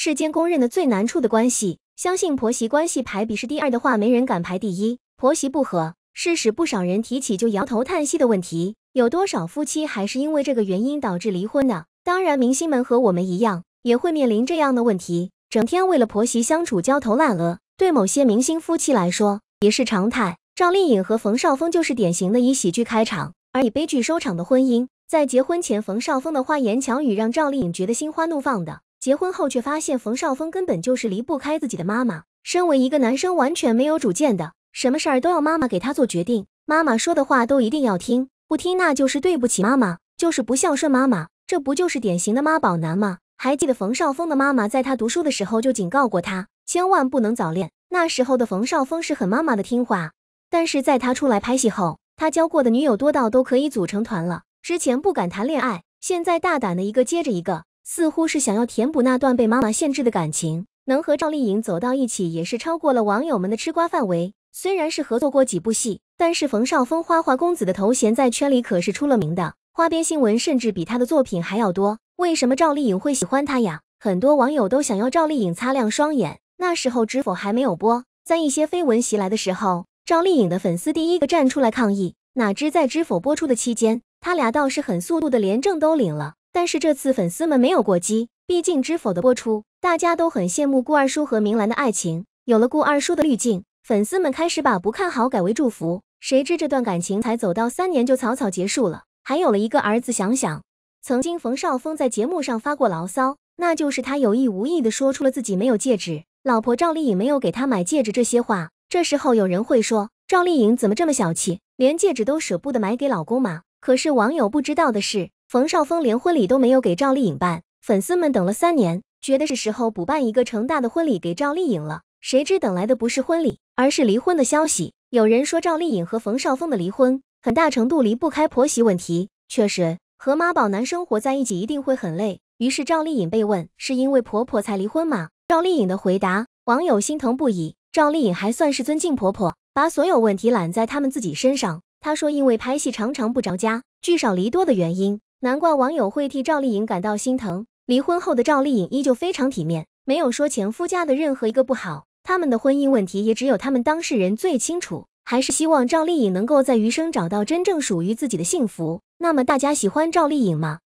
世间公认的最难处的关系，相信婆媳关系排比是第二的话，没人敢排第一。婆媳不和是使不少人提起就摇头叹息的问题。有多少夫妻还是因为这个原因导致离婚的？当然，明星们和我们一样，也会面临这样的问题，整天为了婆媳相处焦头烂额。对某些明星夫妻来说，也是常态。赵丽颖和冯绍峰就是典型的以喜剧开场而以悲剧收场的婚姻。在结婚前，冯绍峰的花言巧语让赵丽颖觉得心花怒放的。结婚后却发现冯绍峰根本就是离不开自己的妈妈，身为一个男生完全没有主见的，什么事儿都要妈妈给他做决定，妈妈说的话都一定要听，不听那就是对不起妈妈，就是不孝顺妈妈，这不就是典型的妈宝男吗？还记得冯绍峰的妈妈在他读书的时候就警告过他，千万不能早恋。那时候的冯绍峰是很妈妈的听话，但是在他出来拍戏后，他交过的女友多到都可以组成团了。之前不敢谈恋爱，现在大胆的一个接着一个。似乎是想要填补那段被妈妈限制的感情，能和赵丽颖走到一起也是超过了网友们的吃瓜范围。虽然是合作过几部戏，但是冯绍峰花花公子的头衔在圈里可是出了名的，花边新闻甚至比他的作品还要多。为什么赵丽颖会喜欢他呀？很多网友都想要赵丽颖擦亮双眼。那时候知否还没有播，在一些绯闻袭来的时候，赵丽颖的粉丝第一个站出来抗议。哪知在知否播出的期间，他俩倒是很速度的连证都领了。但是这次粉丝们没有过激，毕竟《知否》的播出，大家都很羡慕顾二叔和明兰的爱情。有了顾二叔的滤镜，粉丝们开始把不看好改为祝福。谁知这段感情才走到三年，就草草结束了，还有了一个儿子。想想曾经冯绍峰在节目上发过牢骚，那就是他有意无意的说出了自己没有戒指，老婆赵丽颖没有给他买戒指这些话。这时候有人会说赵丽颖怎么这么小气，连戒指都舍不得买给老公吗？可是网友不知道的是。冯绍峰连婚礼都没有给赵丽颖办，粉丝们等了三年，觉得是时候补办一个成大的婚礼给赵丽颖了。谁知等来的不是婚礼，而是离婚的消息。有人说赵丽颖和冯绍峰的离婚很大程度离不开婆媳问题，确实，和妈宝男生活在一起一定会很累。于是赵丽颖被问是因为婆婆才离婚吗？赵丽颖的回答，网友心疼不已。赵丽颖还算是尊敬婆婆，把所有问题揽在他们自己身上。她说因为拍戏常常不着家，聚少离多的原因。难怪网友会替赵丽颖感到心疼。离婚后的赵丽颖依旧非常体面，没有说前夫家的任何一个不好。他们的婚姻问题也只有他们当事人最清楚。还是希望赵丽颖能够在余生找到真正属于自己的幸福。那么，大家喜欢赵丽颖吗？